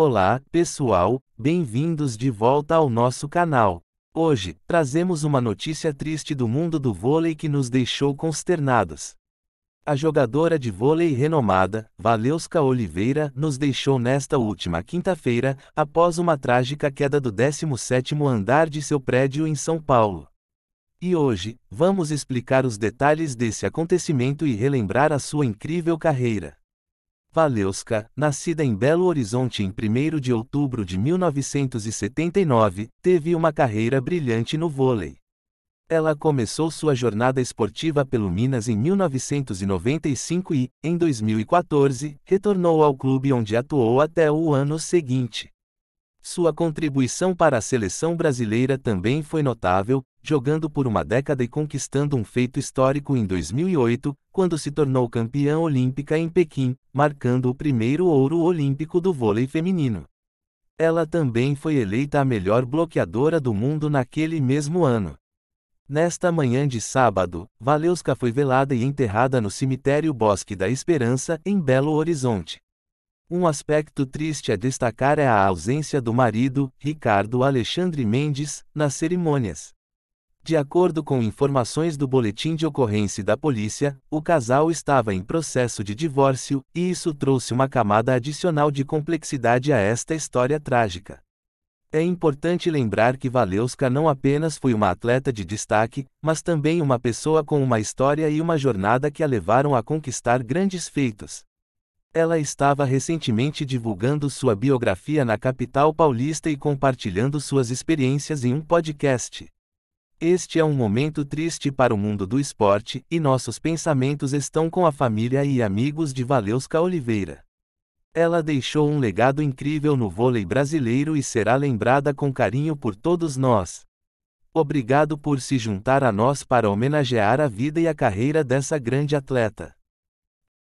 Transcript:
Olá, pessoal, bem-vindos de volta ao nosso canal. Hoje, trazemos uma notícia triste do mundo do vôlei que nos deixou consternados. A jogadora de vôlei renomada, Valeuska Oliveira, nos deixou nesta última quinta-feira, após uma trágica queda do 17º andar de seu prédio em São Paulo. E hoje, vamos explicar os detalhes desse acontecimento e relembrar a sua incrível carreira. Valeuska, nascida em Belo Horizonte em 1 de outubro de 1979, teve uma carreira brilhante no vôlei. Ela começou sua jornada esportiva pelo Minas em 1995 e, em 2014, retornou ao clube onde atuou até o ano seguinte. Sua contribuição para a seleção brasileira também foi notável, jogando por uma década e conquistando um feito histórico em 2008, quando se tornou campeã olímpica em Pequim, marcando o primeiro ouro olímpico do vôlei feminino. Ela também foi eleita a melhor bloqueadora do mundo naquele mesmo ano. Nesta manhã de sábado, Valeuska foi velada e enterrada no cemitério Bosque da Esperança, em Belo Horizonte. Um aspecto triste a destacar é a ausência do marido, Ricardo Alexandre Mendes, nas cerimônias. De acordo com informações do boletim de ocorrência da polícia, o casal estava em processo de divórcio, e isso trouxe uma camada adicional de complexidade a esta história trágica. É importante lembrar que Valeuska não apenas foi uma atleta de destaque, mas também uma pessoa com uma história e uma jornada que a levaram a conquistar grandes feitos. Ela estava recentemente divulgando sua biografia na capital paulista e compartilhando suas experiências em um podcast. Este é um momento triste para o mundo do esporte e nossos pensamentos estão com a família e amigos de Valeuska Oliveira. Ela deixou um legado incrível no vôlei brasileiro e será lembrada com carinho por todos nós. Obrigado por se juntar a nós para homenagear a vida e a carreira dessa grande atleta.